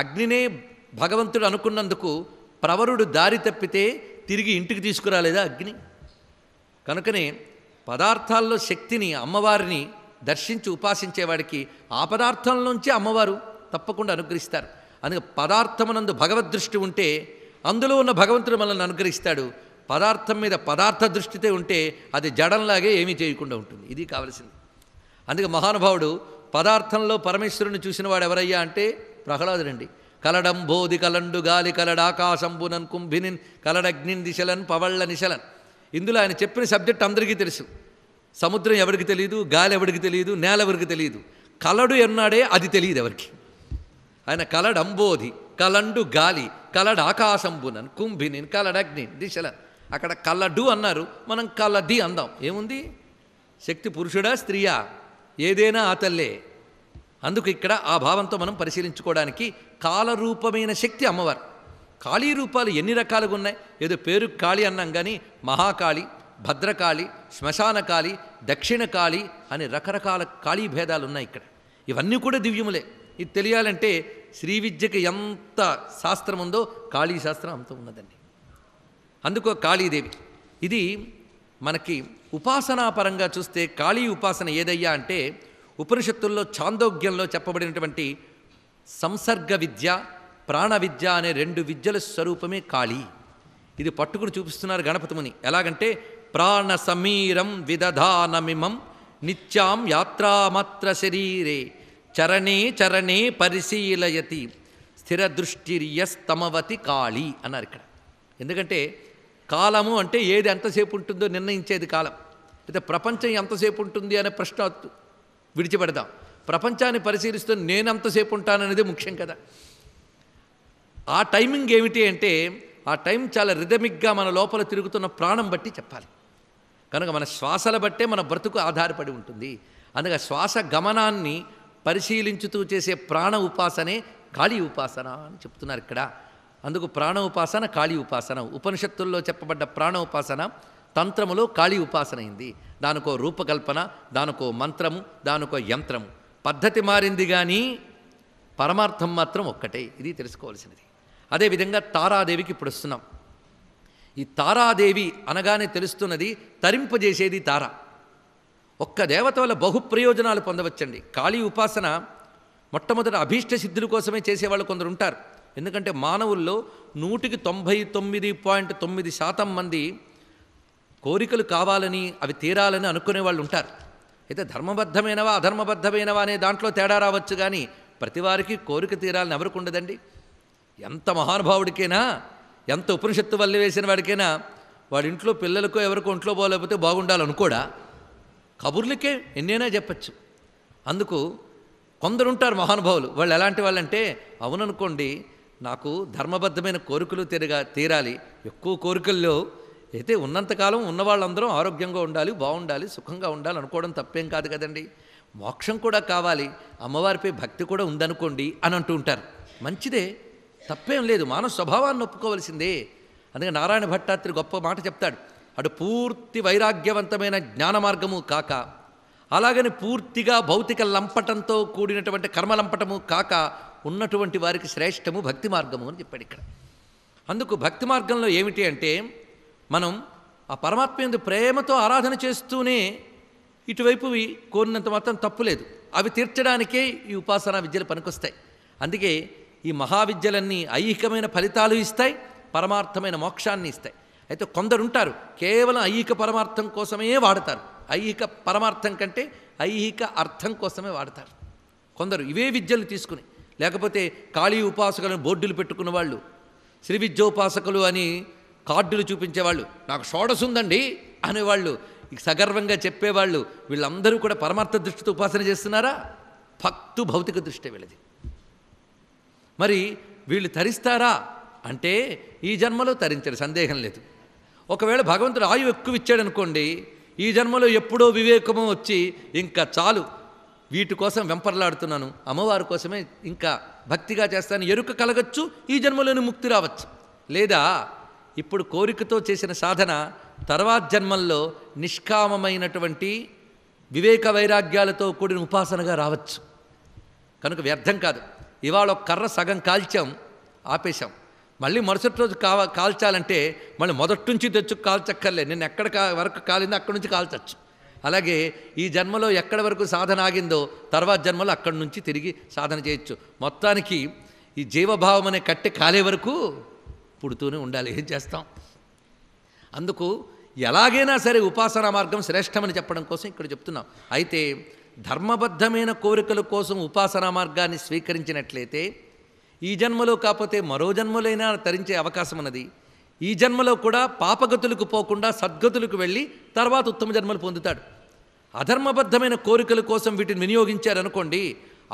అగ్నినే భగవంతుడు అనుకున్నందుకు ప్రవరుడు దారి తప్పితే తిరిగి ఇంటికి తీసుకురాలేదా అగ్ని కనుకనే పదార్థాల్లో శక్తిని అమ్మవారిని దర్శించి ఉపాసించేవాడికి ఆ పదార్థంలోంచి అమ్మవారు తప్పకుండా అనుగ్రహిస్తారు అందుకే పదార్థమునందు భగవద్దృష్టి ఉంటే అందులో ఉన్న భగవంతుడు మనల్ని అనుగ్రహిస్తాడు పదార్థం మీద పదార్థ దృష్టితే ఉంటే అది జడంలాగే ఏమీ చేయకుండా ఉంటుంది ఇది కావలసింది అందుకే మహానుభావుడు పదార్థంలో పరమేశ్వరుని చూసిన వాడు ఎవరయ్యా అంటే రండి కలడం బోధి కలండు గాలి కలడాకాశంబునన్ కుంభినిన్ కలడగ్నిన్ దిశలన్ పవళ్ళ నిశలన్ ఇందులో ఆయన చెప్పిన సబ్జెక్ట్ అందరికీ తెలుసు సముద్రం ఎవరికి తెలియదు గాలి ఎవరికి తెలియదు నేల ఎవరికి తెలియదు కలడు ఎన్నాడే అది తెలియదు ఎవరికి ఆయన కలడంబోధి కలండు గాలి కలడాకాశంబునన్ కుంభినిన్ కలడగ్ని దిశలన్ అక్కడ కలడు అన్నారు మనం కలది అందాం ఏముంది శక్తి పురుషుడా స్త్రీయా ఏదైనా ఆతల్లే అందుకు ఇక్కడ ఆ భావంతో మనం పరిశీలించుకోవడానికి కాలరూపమైన శక్తి అమ్మవారు కాళీ రూపాలు ఎన్ని రకాలుగా ఉన్నాయి ఏదో పేరు కాళీ అన్నాం కానీ మహాకాళి భద్రకాళి శ్మశానకాళి దక్షిణకాళి అని రకరకాల కాళీ భేదాలు ఉన్నాయి ఇక్కడ ఇవన్నీ కూడా దివ్యములే ఇది తెలియాలంటే శ్రీ విద్యకి ఎంత శాస్త్రం ఉందో కాళీ శాస్త్రం అంత ఉన్నదండి అందుకో కాళీదేవి ఇది మనకి ఉపాసనాపరంగా చూస్తే కాళీ ఉపాసన ఏదయ్యా అంటే ఉపనిషత్తుల్లో ఛాందోగ్యంలో చెప్పబడినటువంటి సంసర్గ విద్య ప్రాణ విద్య అనే రెండు విద్యల స్వరూపమే కాళీ ఇది పట్టుకుని చూపిస్తున్నారు గణపతిముని ఎలాగంటే ప్రాణ సమీరం విదధానమిమం నిత్యాం యాత్రామాత్ర శరీరే చరణే చరణే పరిశీలయతి స్థిర దృష్టిర్యస్తమవతి కాళీ అన్నారు ఇక్కడ ఎందుకంటే కాలము అంటే ఏది ఎంతసేపు ఉంటుందో నిర్ణయించేది కాలం అయితే ప్రపంచం ఎంతసేపు ఉంటుంది అనే ప్రశ్న విడిచిపెడదాం ప్రపంచాన్ని పరిశీలిస్తూ నేనంతసేపు ఉంటాననేది ముఖ్యం కదా ఆ టైమింగ్ ఏమిటి అంటే ఆ టైం చాలా రిథమిక్గా మన లోపల తిరుగుతున్న ప్రాణం బట్టి చెప్పాలి కనుక మన శ్వాసల బట్టే మన బ్రతుకు ఆధారపడి ఉంటుంది అందుకే శ్వాస గమనాన్ని పరిశీలించుతూ చేసే ప్రాణ ఉపాసనే కాళీ ఉపాసన అని చెప్తున్నారు ఇక్కడ అందుకు ప్రాణ ఉపాసన కాళీ ఉపాసన ఉపనిషత్తుల్లో చెప్పబడ్డ ప్రాణ ఉపాసన తంత్రములో కాళీ ఉపాసనైంది దానికో రూపకల్పన దానికో మంత్రము దానికో యంత్రము పద్ధతి మారింది కానీ పరమార్థం మాత్రం ఒక్కటే ఇది తెలుసుకోవాల్సినది అదేవిధంగా తారాదేవికి ఇప్పుడు వస్తున్నాం ఈ తారాదేవి అనగానే తెలుస్తున్నది తరింపజేసేది తార ఒక్క దేవత వల్ల బహు ప్రయోజనాలు పొందవచ్చండి కాళీ ఉపాసన మొట్టమొదట అభీష్ట సిద్ధుల కోసమే చేసేవాళ్ళు కొందరు ఉంటారు ఎందుకంటే మానవుల్లో నూటికి తొంభై తొమ్మిది పాయింట్ తొమ్మిది శాతం మంది కోరికలు కావాలని అవి తీరాలని అనుకునే వాళ్ళు ఉంటారు అయితే ధర్మబద్ధమైనవా అధర్మబద్ధమైనవా అనే దాంట్లో తేడా రావచ్చు కానీ ప్రతి వారికి కోరిక తీరాలని ఎవరికి ఉండదండి ఎంత మహానుభావుడికైనా ఎంత ఉపనిషత్తు వల్లి వేసిన వాడికైనా వాడింట్లో పిల్లలకో ఎవరికో ఒంట్లో పోలేకపోతే బాగుండాలనుకోడా కబుర్లకే ఎన్నైనా చెప్పచ్చు అందుకు కొందరు ఉంటారు మహానుభావులు వాళ్ళు ఎలాంటి వాళ్ళంటే అవుననుకోండి నాకు ధర్మబద్ధమైన కోరికలు తీరగా తీరాలి ఎక్కువ కోరికల్లో అయితే ఉన్నంతకాలం ఉన్నవాళ్ళందరూ ఆరోగ్యంగా ఉండాలి బాగుండాలి సుఖంగా ఉండాలి అనుకోవడం తప్పేం కాదు కదండి మోక్షం కూడా కావాలి అమ్మవారిపై భక్తి కూడా ఉందనుకోండి అని అంటూ ఉంటారు మంచిదే తప్పేం లేదు మానవ స్వభావాన్ని ఒప్పుకోవలసిందే అందుకే నారాయణ భట్టాత్రి గొప్ప మాట చెప్తాడు అటు పూర్తి వైరాగ్యవంతమైన జ్ఞాన మార్గము కాక అలాగని పూర్తిగా భౌతిక లంపటంతో కూడినటువంటి కర్మ లంపటము కాక ఉన్నటువంటి వారికి శ్రేష్టము భక్తి మార్గము అని చెప్పాడు ఇక్కడ అందుకు భక్తి మార్గంలో ఏమిటి అంటే మనం ఆ పరమాత్మ ఎందు ప్రేమతో ఆరాధన చేస్తూనే ఇటువైపువి కోరినంత మాత్రం తప్పులేదు అవి తీర్చడానికే ఈ ఉపాసనా విద్యలు పనికొస్తాయి అందుకే ఈ మహావిద్యలన్నీ ఐహికమైన ఫలితాలు ఇస్తాయి పరమార్థమైన మోక్షాన్ని ఇస్తాయి అయితే కొందరుంటారు కేవలం ఐహిక పరమార్థం కోసమే వాడతారు ఐహిక పరమార్థం కంటే ఐహిక అర్థం కోసమే వాడతారు కొందరు ఇవే విద్యలు తీసుకుని లేకపోతే కాళీ ఉపాసకులను బోర్డులు పెట్టుకున్న వాళ్ళు శ్రీ విద్యోపాసకులు అని కార్డులు చూపించేవాళ్ళు నాకు షోడస్ ఉందండి అనేవాళ్ళు సగర్వంగా చెప్పేవాళ్ళు వీళ్ళందరూ కూడా పరమార్థ దృష్టితో ఉపాసన చేస్తున్నారా భక్తు భౌతిక దృష్టి వీళ్ళది మరి వీళ్ళు తరిస్తారా అంటే ఈ జన్మలో తరించరు సందేహం లేదు ఒకవేళ భగవంతుడు ఆయువు ఎక్కువ ఇచ్చాడు అనుకోండి ఈ జన్మలో ఎప్పుడో వివేకము వచ్చి ఇంకా చాలు వీటి కోసం వెంపర్లాడుతున్నాను అమ్మవారి కోసమే ఇంకా భక్తిగా చేస్తాను ఎరుక కలగచ్చు ఈ జన్మలోని ముక్తి రావచ్చు లేదా ఇప్పుడు కోరికతో చేసిన సాధన తర్వాత జన్మల్లో నిష్కామమైనటువంటి వివేక వైరాగ్యాలతో కూడిన ఉపాసనగా రావచ్చు కనుక వ్యర్థం కాదు ఇవాళ ఒక కర్ర సగం కాల్చాం ఆపేశాం మళ్ళీ మరుసటి రోజు కావ కాల్చాలంటే మళ్ళీ మొదటి నుంచి తెచ్చు కాల్చక్కర్లే నేను ఎక్కడ వరకు కాలిందో అక్కడి నుంచి కాల్చచ్చు అలాగే ఈ జన్మలో ఎక్కడి వరకు సాధన ఆగిందో తర్వాత జన్మలో అక్కడి నుంచి తిరిగి సాధన చేయొచ్చు మొత్తానికి ఈ జీవభావం అనే కట్టె కాలే వరకు పుడుతూనే ఉండాలి ఏం చేస్తాం అందుకు ఎలాగైనా సరే ఉపాసనా మార్గం శ్రేష్టమని చెప్పడం కోసం ఇక్కడ చెప్తున్నాం అయితే ధర్మబద్ధమైన కోరికల కోసం ఉపాసనా మార్గాన్ని స్వీకరించినట్లయితే ఈ జన్మలో కాకపోతే మరో జన్మలైనా తరించే అవకాశం ఉన్నది ఈ జన్మలో కూడా పాపగతులకు పోకుండా సద్గతులకు వెళ్ళి తర్వాత ఉత్తమ జన్మలు పొందుతాడు అధర్మబద్ధమైన కోరికల కోసం వీటిని వినియోగించారనుకోండి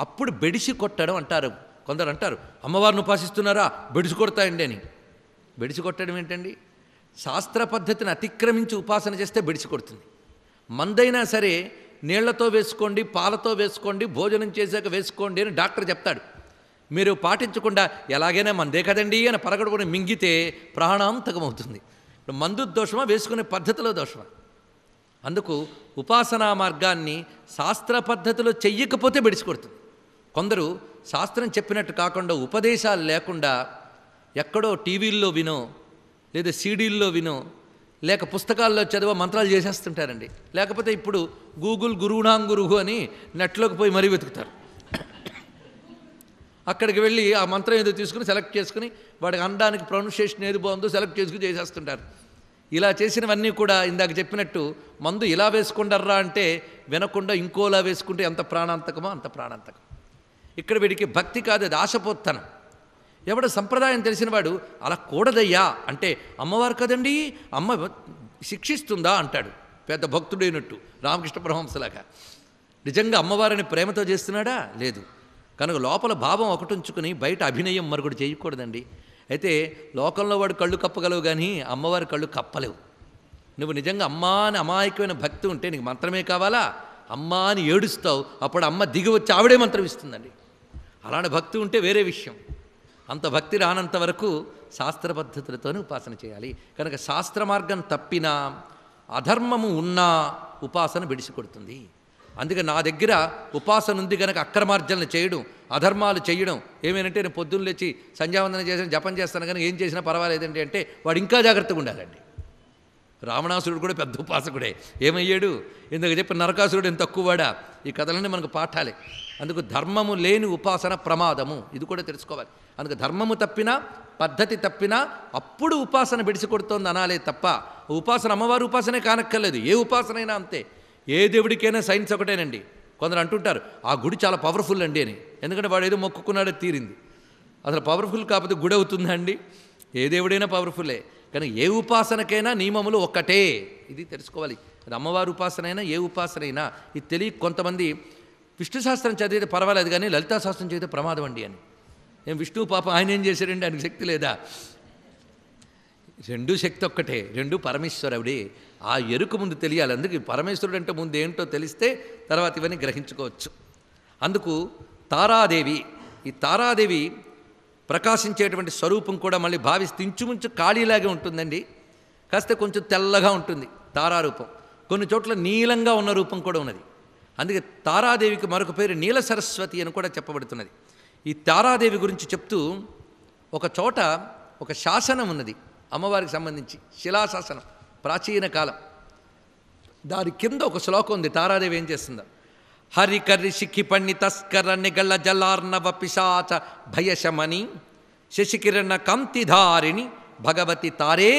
అప్పుడు బెడిసి కొట్టడం అంటారు కొందరు అంటారు అమ్మవారిని ఉపాసిస్తున్నారా బెడిసి కొడతాయండి అని బెడిచికొట్టడం ఏంటండి శాస్త్ర పద్ధతిని అతిక్రమించి ఉపాసన చేస్తే కొడుతుంది మందైనా సరే నీళ్లతో వేసుకోండి పాలతో వేసుకోండి భోజనం చేశాక వేసుకోండి అని డాక్టర్ చెప్తాడు మీరు పాటించకుండా ఎలాగైనా మందే కదండి అని పరగడుకుని మింగితే ప్రాణాంతకమవుతుంది ఇప్పుడు మందు దోషమా వేసుకునే పద్ధతిలో దోషమా అందుకు ఉపాసనా మార్గాన్ని శాస్త్ర పద్ధతిలో చెయ్యకపోతే కొడుతుంది కొందరు శాస్త్రం చెప్పినట్టు కాకుండా ఉపదేశాలు లేకుండా ఎక్కడో టీవీల్లో వినో లేదా సీడీల్లో వినో లేక పుస్తకాల్లో చదివ మంత్రాలు చేసేస్తుంటారండి లేకపోతే ఇప్పుడు గూగుల్ గురువునాం గురువు అని నెట్లోకి పోయి మరీ వెతుకుతారు అక్కడికి వెళ్ళి ఆ మంత్రం ఏదో తీసుకుని సెలెక్ట్ చేసుకుని వాడికి అనడానికి ప్రొనౌన్సియేషన్ ఏది బాగుందో సెలెక్ట్ చేసుకుని చేసేస్తుంటారు ఇలా చేసినవన్నీ కూడా ఇందాక చెప్పినట్టు మందు ఇలా వేసుకుంటారా అంటే వినకుండా ఇంకోలా వేసుకుంటే ఎంత ప్రాణాంతకమో అంత ప్రాణాంతకం ఇక్కడ వీడికి భక్తి కాదు అది ఆశపోత్తనం ఎవడ సంప్రదాయం తెలిసినవాడు అలా కూడదయ్యా అంటే అమ్మవారు కదండి అమ్మ శిక్షిస్తుందా అంటాడు పెద్ద భక్తుడైనట్టు రామకృష్ణ పరమహంసలాగా నిజంగా అమ్మవారిని ప్రేమతో చేస్తున్నాడా లేదు కనుక లోపల భావం ఒకటి ఉంచుకుని బయట అభినయం మరొకటి చేయకూడదండి అయితే లోకంలో వాడు కళ్ళు కప్పగలవు కానీ అమ్మవారి కళ్ళు కప్పలేవు నువ్వు నిజంగా అమ్మా అని అమాయకమైన భక్తి ఉంటే నీకు మంత్రమే కావాలా అమ్మా అని ఏడుస్తావు అప్పుడు అమ్మ దిగి వచ్చి ఆవిడే మంత్రం ఇస్తుందండి అలాంటి భక్తి ఉంటే వేరే విషయం అంత భక్తి రానంత వరకు శాస్త్ర పద్ధతులతోనే ఉపాసన చేయాలి కనుక శాస్త్ర మార్గం తప్పినా అధర్మము ఉన్నా ఉపాసన కొడుతుంది అందుకే నా దగ్గర ఉపాసన ఉంది కనుక అక్రమార్జనలు చేయడం అధర్మాలు చేయడం ఏమేనంటే నేను పొద్దున్న లేచి సంధ్యావందనం చేసిన జపం చేస్తాను కానీ ఏం చేసినా పర్వాలేదండి అంటే వాడు ఇంకా జాగ్రత్తగా ఉండాలండి రావణాసురుడు కూడా పెద్ద ఉపాసకుడే ఏమయ్యాడు ఇందుకు చెప్పి నరకాసురుడు ఎంత తక్కువవాడా ఈ కథలన్నీ మనకు పాఠాలే అందుకు ధర్మము లేని ఉపాసన ప్రమాదము ఇది కూడా తెలుసుకోవాలి అందుకు ధర్మము తప్పినా పద్ధతి తప్పినా అప్పుడు ఉపాసన కొడుతోంది అనాలే తప్ప ఉపాసన అమ్మవారి ఉపాసనే కానక్కర్లేదు ఏ ఉపాసన అయినా అంతే ఏ దేవుడికైనా సైన్స్ ఒకటేనండి కొందరు అంటుంటారు ఆ గుడి చాలా పవర్ఫుల్ అండి అని ఎందుకంటే వాడు ఏదో మొక్కుకున్నాడో తీరింది అసలు పవర్ఫుల్ కాకపోతే గుడి అవుతుందండి ఏ దేవుడైనా పవర్ఫులే కనుక ఏ ఉపాసనకైనా నియమములు ఒక్కటే ఇది తెలుసుకోవాలి అది అమ్మవారి ఉపాసన అయినా ఏ ఉపాసన అయినా ఇది తెలియ కొంతమంది విష్ణు శాస్త్రం చదివితే పర్వాలేదు కానీ లలితా శాస్త్రం చదివితే ప్రమాదం అండి అని నేను విష్ణు పాపం ఆయన ఏం చేశారండి ఆయనకు శక్తి లేదా రెండు శక్తి ఒక్కటే రెండు పరమేశ్వరుడే ఆ ఎరుక ముందు తెలియాలి అందుకే పరమేశ్వరుడు అంటే ముందు ఏంటో తెలిస్తే తర్వాత ఇవన్నీ గ్రహించుకోవచ్చు అందుకు తారాదేవి ఈ తారాదేవి ప్రకాశించేటువంటి స్వరూపం కూడా మళ్ళీ భావిస్తే ఇంచుమించు ఖాళీలాగే ఉంటుందండి కాస్త కొంచెం తెల్లగా ఉంటుంది తారారూపం కొన్ని చోట్ల నీలంగా ఉన్న రూపం కూడా ఉన్నది అందుకే తారాదేవికి మరొక పేరు నీల సరస్వతి అని కూడా చెప్పబడుతున్నది ఈ తారాదేవి గురించి చెప్తూ ఒక చోట ఒక శాసనం ఉన్నది అమ్మవారికి సంబంధించి శిలాశాసనం ప్రాచీన కాలం దాని కింద ఒక శ్లోకం ఉంది తారాదేవి ఏం చేస్తుందా ಹರಿಕರಿ ಶಿಖಿಪಣ್ಣಿ తస్కర ನಿಗಳ జలార్ణవ పిశాచ భయశమని శశికిరణ కంతిధారిణి భగవతి తారే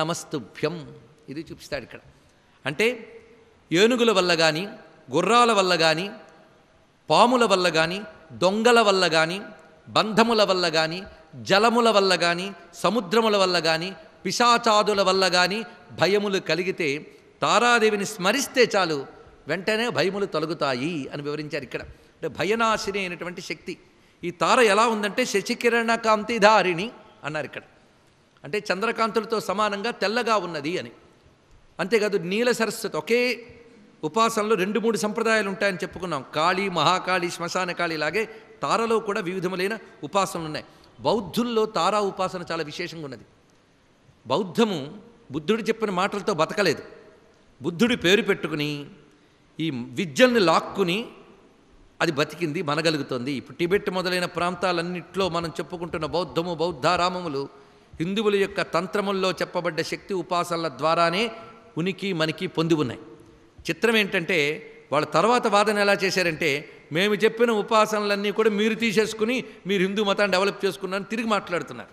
నమస్తుభ్యం ఇది చూపిస్తాడు ఇక్కడ అంటే ఏనుగుల వల్ల కానీ గుర్రాల వల్ల కానీ పాముల వల్ల కానీ దొంగల వల్ల కానీ బంధముల వల్ల కానీ జలముల వల్ల కానీ సముద్రముల వల్ల కానీ పిశాచాదుల వల్ల కానీ భయములు కలిగితే తారాదేవిని స్మరిస్తే చాలు వెంటనే భయములు తొలగుతాయి అని వివరించారు ఇక్కడ అంటే భయనాశిని అయినటువంటి శక్తి ఈ తార ఎలా ఉందంటే శశికిరణ కాంతిధారిణి అన్నారు ఇక్కడ అంటే చంద్రకాంతులతో సమానంగా తెల్లగా ఉన్నది అని అంతేకాదు నీల సరస్వతి ఒకే ఉపాసనలో రెండు మూడు సంప్రదాయాలు ఉంటాయని చెప్పుకున్నాం కాళీ మహాకాళి శ్మశాన కాళి లాగే తారలో కూడా వివిధములైన ఉపాసనలు ఉన్నాయి బౌద్ధుల్లో తారా ఉపాసన చాలా విశేషంగా ఉన్నది బౌద్ధము బుద్ధుడు చెప్పిన మాటలతో బతకలేదు బుద్ధుడి పేరు పెట్టుకుని ఈ విద్యల్ని లాక్కుని అది బతికింది మనగలుగుతుంది ఇప్పుడు టిబెట్ మొదలైన ప్రాంతాలన్నింటిలో మనం చెప్పుకుంటున్న బౌద్ధము బౌద్ధారామములు హిందువుల యొక్క తంత్రముల్లో చెప్పబడ్డ శక్తి ఉపాసనల ద్వారానే ఉనికి మనకి పొంది ఉన్నాయి చిత్రం ఏంటంటే వాళ్ళ తర్వాత వాదన ఎలా చేశారంటే మేము చెప్పిన ఉపాసనలన్నీ కూడా మీరు తీసేసుకుని మీరు హిందూ మతాన్ని డెవలప్ చేసుకున్నారని తిరిగి మాట్లాడుతున్నారు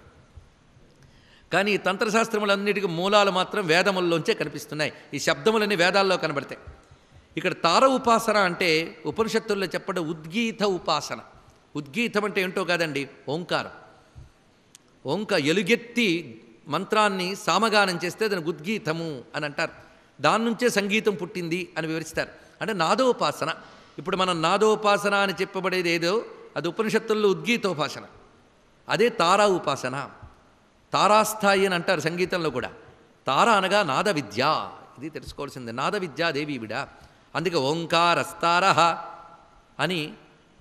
కానీ తంత్రశాస్త్రములన్నిటికీ మూలాలు మాత్రం వేదముల్లోంచే కనిపిస్తున్నాయి ఈ శబ్దములన్నీ వేదాల్లో కనబడతాయి ఇక్కడ తార ఉపాసన అంటే ఉపనిషత్తుల్లో చెప్పడం ఉద్గీత ఉపాసన ఉద్గీతం అంటే ఏంటో కాదండి ఓంకారం ఓంక ఎలుగెత్తి మంత్రాన్ని సామగానం చేస్తే దానికి ఉద్గీతము అని అంటారు దాని నుంచే సంగీతం పుట్టింది అని వివరిస్తారు అంటే నాదోపాసన ఇప్పుడు మనం నాదోపాసన అని చెప్పబడేది ఏదో అది ఉపనిషత్తుల్లో ఉద్గీతోపాసన అదే తారా ఉపాసన తారాస్థాయి అని అంటారు సంగీతంలో కూడా తార అనగా నాద విద్య ఇది తెలుసుకోవాల్సిందే నాద విద్యా దేవి విడ అందుకే ఓంకారస్తార అని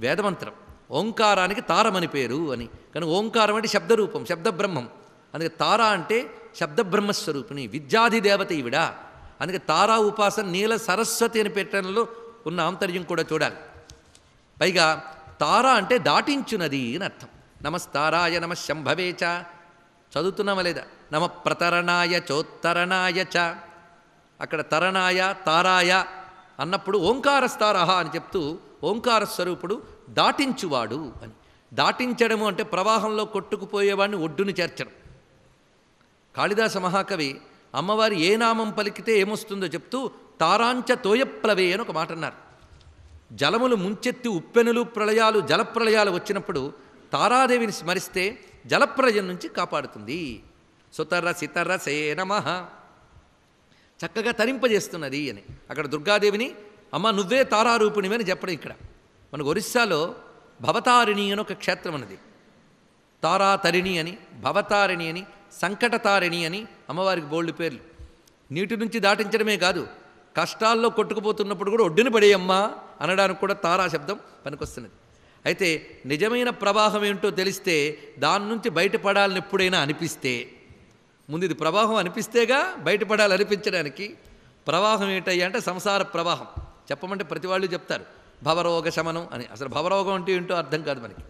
వేదమంత్రం ఓంకారానికి తారమని పేరు అని కానీ ఓంకారం అంటే శబ్దరూపం శబ్దబ్రహ్మం అందుకే తార అంటే శబ్దబ్రహ్మస్వరూపిణి విద్యాధిదేవత ఈవిడ అందుకే తారా ఉపాసన నీల సరస్వతి అని పెట్టడంలో ఉన్న ఆంతర్యం కూడా చూడాలి పైగా తార అంటే దాటించునది అని అర్థం నమస్తారాయ నమ శంభవే చ చదువుతున్నామా లేదా నమ ప్రతరణాయ చోత్తరణాయ చ అక్కడ తరణాయ తారాయ అన్నప్పుడు ఓంకారస్తారహ అని చెప్తూ ఓంకార స్వరూపుడు దాటించువాడు అని దాటించడము అంటే ప్రవాహంలో కొట్టుకుపోయేవాడిని ఒడ్డును చేర్చడం కాళిదాస మహాకవి అమ్మవారి ఏ నామం పలికితే ఏమొస్తుందో చెప్తూ తారాంచ తోయప్లవే అని ఒక మాట అన్నారు జలములు ముంచెత్తి ఉప్పెనులు ప్రళయాలు జలప్రళయాలు వచ్చినప్పుడు తారాదేవిని స్మరిస్తే జలప్రళయం నుంచి కాపాడుతుంది సుతర సితర సే నమ చక్కగా తరింపజేస్తున్నది అని అక్కడ దుర్గాదేవిని అమ్మ నువ్వే తారారూపిణివి అని చెప్పడం ఇక్కడ మనకు ఒరిస్సాలో భవతారిణి అని ఒక క్షేత్రం అన్నది తారాతరిణి అని భవతారిణి అని సంకటతారిణి అని అమ్మవారికి బోల్డ్ పేర్లు నీటి నుంచి దాటించడమే కాదు కష్టాల్లో కొట్టుకుపోతున్నప్పుడు కూడా ఒడ్డున పడేయమ్మా అనడానికి కూడా తారా శబ్దం పనికొస్తున్నది అయితే నిజమైన ప్రవాహం ఏంటో తెలిస్తే దాని నుంచి బయటపడాలని ఎప్పుడైనా అనిపిస్తే ముందు ఇది ప్రవాహం అనిపిస్తేగా బయటపడాలి అనిపించడానికి ప్రవాహం ఏంటయ్యా అంటే సంసార ప్రవాహం చెప్పమంటే ప్రతి వాళ్ళు చెప్తారు భవరోగ శమనం అని అసలు భవరోగం అంటే ఏంటో అర్థం కాదు మనకి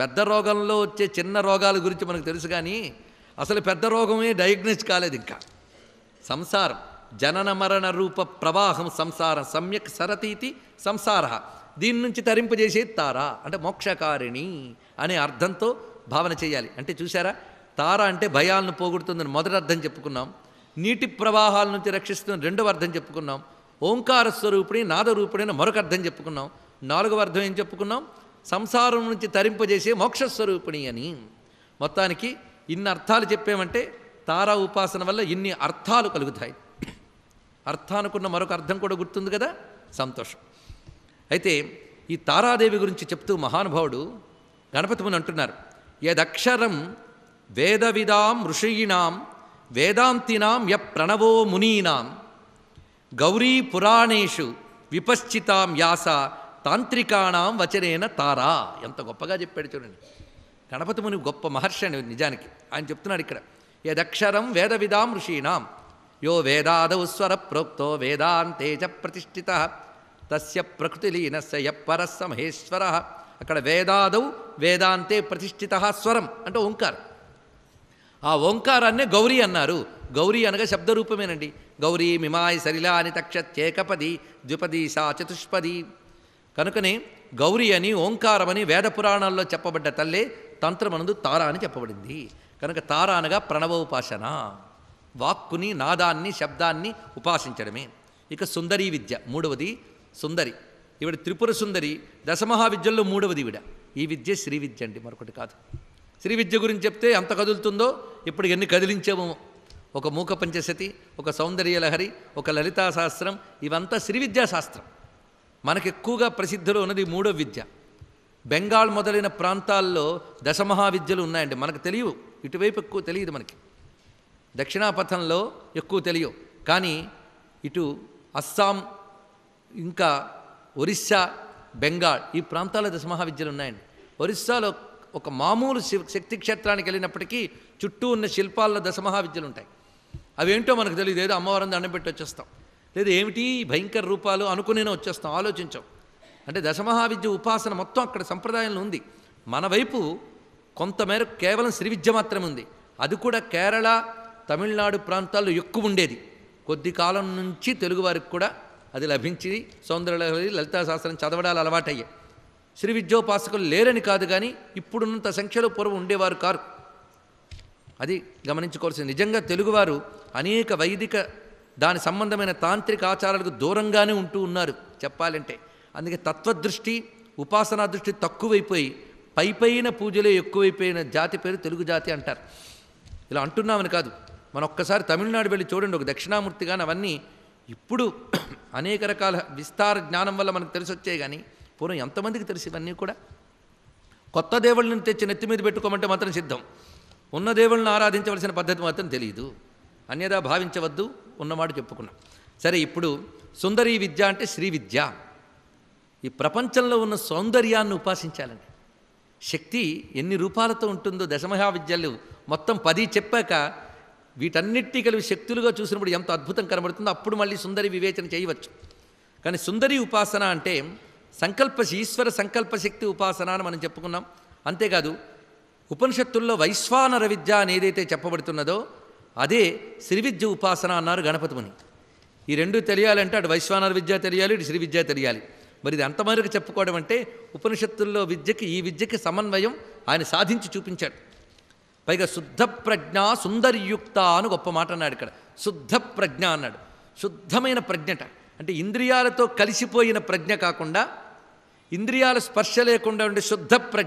పెద్ద రోగంలో వచ్చే చిన్న రోగాల గురించి మనకు తెలుసు కానీ అసలు పెద్ద రోగమే డయాగ్నోస్ కాలేదు ఇంకా సంసారం జనన మరణ రూప ప్రవాహం సంసారం సమ్యక్ సరతీతి సంసార దీని నుంచి తరింపజేసే తారా అంటే మోక్షకారిణి అనే అర్థంతో భావన చేయాలి అంటే చూసారా తార అంటే భయాలను పోగొడుతుందని మొదటి అర్థం చెప్పుకున్నాం నీటి ప్రవాహాల నుంచి రక్షిస్తుంది రెండవ అర్థం చెప్పుకున్నాం ఓంకార స్వరూపిణి నాదరూపిణి మరొక అర్థం చెప్పుకున్నాం నాలుగవ అర్థం ఏం చెప్పుకున్నాం సంసారం నుంచి తరింపజేసే మోక్షస్వరూపిణి అని మొత్తానికి ఇన్ని అర్థాలు చెప్పామంటే తారా ఉపాసన వల్ల ఇన్ని అర్థాలు కలుగుతాయి అర్థానుకున్న మరొక అర్థం కూడా గుర్తుంది కదా సంతోషం అయితే ఈ తారాదేవి గురించి చెప్తూ మహానుభావుడు గణపతి ముని అంటున్నారు ఏదక్షరం వేదవిదాం ఋషీణాం వేదాంతినాం య ప్రణవో మునీనాం గౌరీ పురాణేషు విపశ్చితాం యాస తాంత్రికాణం వచనేన తారా ఎంత గొప్పగా చెప్పాడు చూడండి గణపతి ముని గొప్ప మహర్షి అని నిజానికి ఆయన చెప్తున్నాడు ఇక్కడ యదక్షరం వేద విదాం ఋషీణాం యో వేదాదౌ స్వర ప్రోక్తో వేదాంతేజ ప్రతిష్ఠిత తస్య ప్రకృతిలీనస్య యప్పరస్స మహేశ్వర అక్కడ వేదాదౌ వేదాంతే ప్రతిష్ఠిత స్వరం అంటే ఓంకారం ఆ ఓంకారాన్నే గౌరీ అన్నారు గౌరీ అనగా శబ్దరూపమేనండి గౌరీ మిమాయి సరిలా అని తక్షత్యేకపది ద్విపది సా చతుష్పది కనుకనే గౌరీ అని ఓంకారమని వేద పురాణాల్లో చెప్పబడ్డ తల్లే తంత్రమనందు తార అని చెప్పబడింది కనుక తార అనగా ప్రణవోపాసన వాక్కుని నాదాన్ని శబ్దాన్ని ఉపాసించడమే ఇక సుందరీ విద్య మూడవది సుందరి ఈవిడ త్రిపుర సుందరి దశమహావిద్యల్లో మూడవది ఈవిడ ఈ విద్య శ్రీ విద్య అండి మరొకటి కాదు శ్రీ విద్య గురించి చెప్తే ఎంత కదులుతుందో ఇప్పుడు ఎన్ని కదిలించాము ఒక మూక పంచశతి ఒక సౌందర్యలహరి ఒక లలితా శాస్త్రం ఇవంతా శాస్త్రం మనకు ఎక్కువగా ప్రసిద్ధిలో ఉన్నది మూడో విద్య బెంగాల్ మొదలైన ప్రాంతాల్లో దశమహావిద్యలు ఉన్నాయండి మనకు తెలియవు ఇటువైపు ఎక్కువ తెలియదు మనకి దక్షిణాపథంలో ఎక్కువ తెలియవు కానీ ఇటు అస్సాం ఇంకా ఒరిస్సా బెంగాల్ ఈ ప్రాంతాల్లో దశమహావిద్యలు ఉన్నాయండి ఒరిస్సాలో ఒక మామూలు శక్తి క్షేత్రానికి వెళ్ళినప్పటికీ చుట్టూ ఉన్న శిల్పాల్లో దశమహావిద్యలు ఉంటాయి అవేంటో మనకు తెలియదు ఏదో అమ్మవారిని దండం పెట్టి వచ్చేస్తాం లేదు ఏమిటి భయంకర రూపాలు అనుకునేనే వచ్చేస్తాం ఆలోచించాం అంటే దశమహావిద్య ఉపాసన మొత్తం అక్కడ సంప్రదాయంలో ఉంది మన వైపు కొంతమేర కేవలం శ్రీవిద్య మాత్రం మాత్రమే ఉంది అది కూడా కేరళ తమిళనాడు ప్రాంతాల్లో ఎక్కువ ఉండేది కొద్ది కాలం నుంచి తెలుగువారికి కూడా అది లభించి సౌందర్య లలితా శాస్త్రం చదవడాలు అలవాటయ్యాయి శ్రీ విద్యోపాసకులు లేరని కాదు కానీ ఇప్పుడున్నంత సంఖ్యలో పూర్వం ఉండేవారు కారు అది గమనించుకోవాల్సింది నిజంగా తెలుగువారు అనేక వైదిక దాని సంబంధమైన తాంత్రిక ఆచారాలకు దూరంగానే ఉంటూ ఉన్నారు చెప్పాలంటే అందుకే తత్వదృష్టి ఉపాసనా దృష్టి తక్కువైపోయి పైపైన పూజలే ఎక్కువైపోయిన జాతి పేరు తెలుగు జాతి అంటారు ఇలా అంటున్నామని కాదు మనం ఒక్కసారి తమిళనాడు వెళ్ళి చూడండి ఒక దక్షిణామూర్తి కానీ అవన్నీ ఇప్పుడు అనేక రకాల విస్తార జ్ఞానం వల్ల మనకు వచ్చాయి కానీ పూర్వం ఎంతమందికి తెలుసు ఇవన్నీ కూడా కొత్త దేవుళ్ళని తెచ్చి నెత్తి మీద పెట్టుకోమంటే మాత్రం సిద్ధం ఉన్న దేవుళ్ళని ఆరాధించవలసిన పద్ధతి మాత్రం తెలియదు అన్యదా భావించవద్దు ఉన్నవాడు చెప్పుకున్నాం సరే ఇప్పుడు సుందరీ విద్య అంటే శ్రీ విద్య ఈ ప్రపంచంలో ఉన్న సౌందర్యాన్ని ఉపాసించాలని శక్తి ఎన్ని రూపాలతో ఉంటుందో దశమహా విద్యలు మొత్తం పది చెప్పాక వీటన్నిటి కలిపి శక్తులుగా చూసినప్పుడు ఎంత అద్భుతం కనబడుతుందో అప్పుడు మళ్ళీ సుందరి వివేచన చేయవచ్చు కానీ సుందరి ఉపాసన అంటే సంకల్ప ఈశ్వర సంకల్పశక్తి ఉపాసన అని మనం చెప్పుకున్నాం అంతేకాదు ఉపనిషత్తుల్లో వైశ్వానర విద్య అని ఏదైతే చెప్పబడుతున్నదో అదే శ్రీవిద్య ఉపాసన అన్నారు గణపతి ముని ఈ రెండు తెలియాలంటే అటు వైశ్వానర విద్య తెలియాలి ఇటు శ్రీవిద్య తెలియాలి మరి ఇది అంతమందికి చెప్పుకోవడం అంటే ఉపనిషత్తుల్లో విద్యకి ఈ విద్యకి సమన్వయం ఆయన సాధించి చూపించాడు పైగా శుద్ధ ప్రజ్ఞ సుందర్యుక్త అని గొప్ప మాట అన్నాడు ఇక్కడ శుద్ధ ప్రజ్ఞ అన్నాడు శుద్ధమైన ప్రజ్ఞట అంటే ఇంద్రియాలతో కలిసిపోయిన ప్రజ్ఞ కాకుండా ఇంద్రియాల స్పర్శ లేకుండా ఉండే శుద్ధ ప్రజ్ఞ